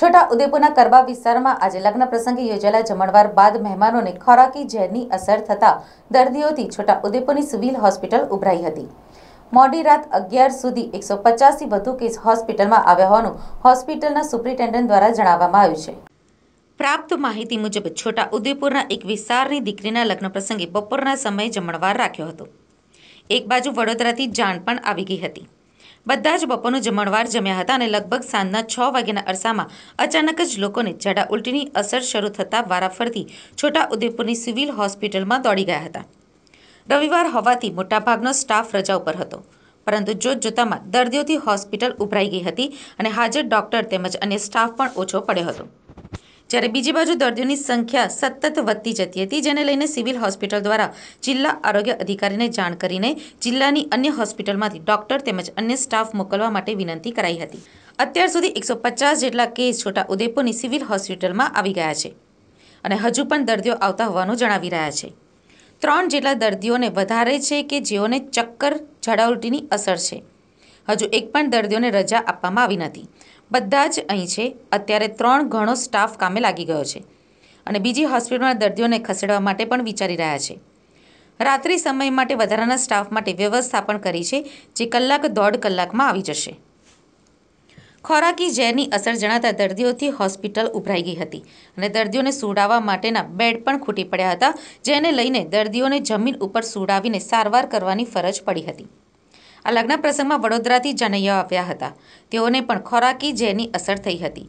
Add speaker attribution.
Speaker 1: છોટા ઉદેપુરના કરબા વિસ્તારમાં આજે લગ્ન પ્રસંગે યોજાયેલા જમણવાર બાદ મહેમાનોને ખોરાકી ઝેરની અસર થતાં દર્દીઓથી છોટા ઉદેપુરની સિવિલ હોસ્પિટલ ઉભરાઈ હતી મોડી રાત અગિયાર સુધી એકસો પચાસથી વધુ કેસ હોસ્પિટલમાં આવ્યા હોવાનું હોસ્પિટલના સુપ્રિન્ટેન્ડન્ટ દ્વારા જણાવવામાં આવ્યું છે પ્રાપ્ત માહિતી મુજબ છોટા ઉદેપુરના એક વિસ્તારની દીકરીના લગ્ન પ્રસંગે બપોરના સમયે જમણવાર રાખ્યો હતો એક બાજુ વડોદરાથી જાણ પણ આવી ગઈ હતી બધા જ બપોરનું જમણવાર જમ્યા હતા અને લગભગ સાંજના છ વાગ્યાના અરસામાં અચાનક જ લોકોને ઝાડા ઉલટીની અસર શરૂ થતાં વારાફરતી છોટાઉદેપુરની સિવિલ હોસ્પિટલમાં દોડી ગયા હતા રવિવાર હોવાથી મોટાભાગનો સ્ટાફ રજા ઉપર હતો પરંતુ જોત જોતામાં દર્દીઓથી હોસ્પિટલ ઉભરાઈ ગઈ હતી અને હાજર ડોક્ટર તેમજ અન્ય સ્ટાફ પણ ઓછો પડ્યો હતો જ્યારે બીજી બાજુ દર્દીઓની સંખ્યા સતત વધતી જતી હતી જેને લઈને સિવિલ હોસ્પિટલ દ્વારા જિલ્લા આરોગ્ય અધિકારીને જાણ કરીને જિલ્લાની અન્ય હોસ્પિટલમાંથી ડોક્ટર તેમજ અન્ય સ્ટાફ મોકલવા માટે વિનંતી કરાઈ હતી અત્યાર સુધી એકસો પચાસ જેટલા કેસ છોટાઉદેપુરની સિવિલ હોસ્પિટલમાં આવી ગયા છે અને હજુ પણ દર્દીઓ આવતા હોવાનું જણાવી રહ્યા છે ત્રણ જેટલા દર્દીઓને વધારે છે કે જેઓને ચક્કર ઝાડા ઉલટીની અસર છે હજુ એક પણ દર્દીઓને રજા આપવામાં આવી નથી બધા જ અહીં છે અત્યારે ત્રણ ઘણો સ્ટાફ કામે લાગી ગયો છે અને બીજી હોસ્પિટલમાં દર્દીઓને ખસેડવા માટે પણ વિચારી રહ્યા છે રાત્રિ સમય માટે વધારાના સ્ટાફ માટે વ્યવસ્થા પણ કરી છે જે કલાક દોઢ કલાકમાં આવી જશે ખોરાકી ઝેરની અસર જણાતા દર્દીઓથી હોસ્પિટલ ઉભરાઈ ગઈ હતી અને દર્દીઓને સુડાવવા માટેના બેડ પણ ખૂટી પડ્યા હતા જેને લઈને દર્દીઓને જમીન ઉપર સુડાવીને સારવાર કરવાની ફરજ પડી હતી આ લગ્ન પ્રસંગમાં વડોદરાથી જનૈયા આવ્યા હતા તેઓને પણ ખોરાકી ઝેરની અસર થઈ હતી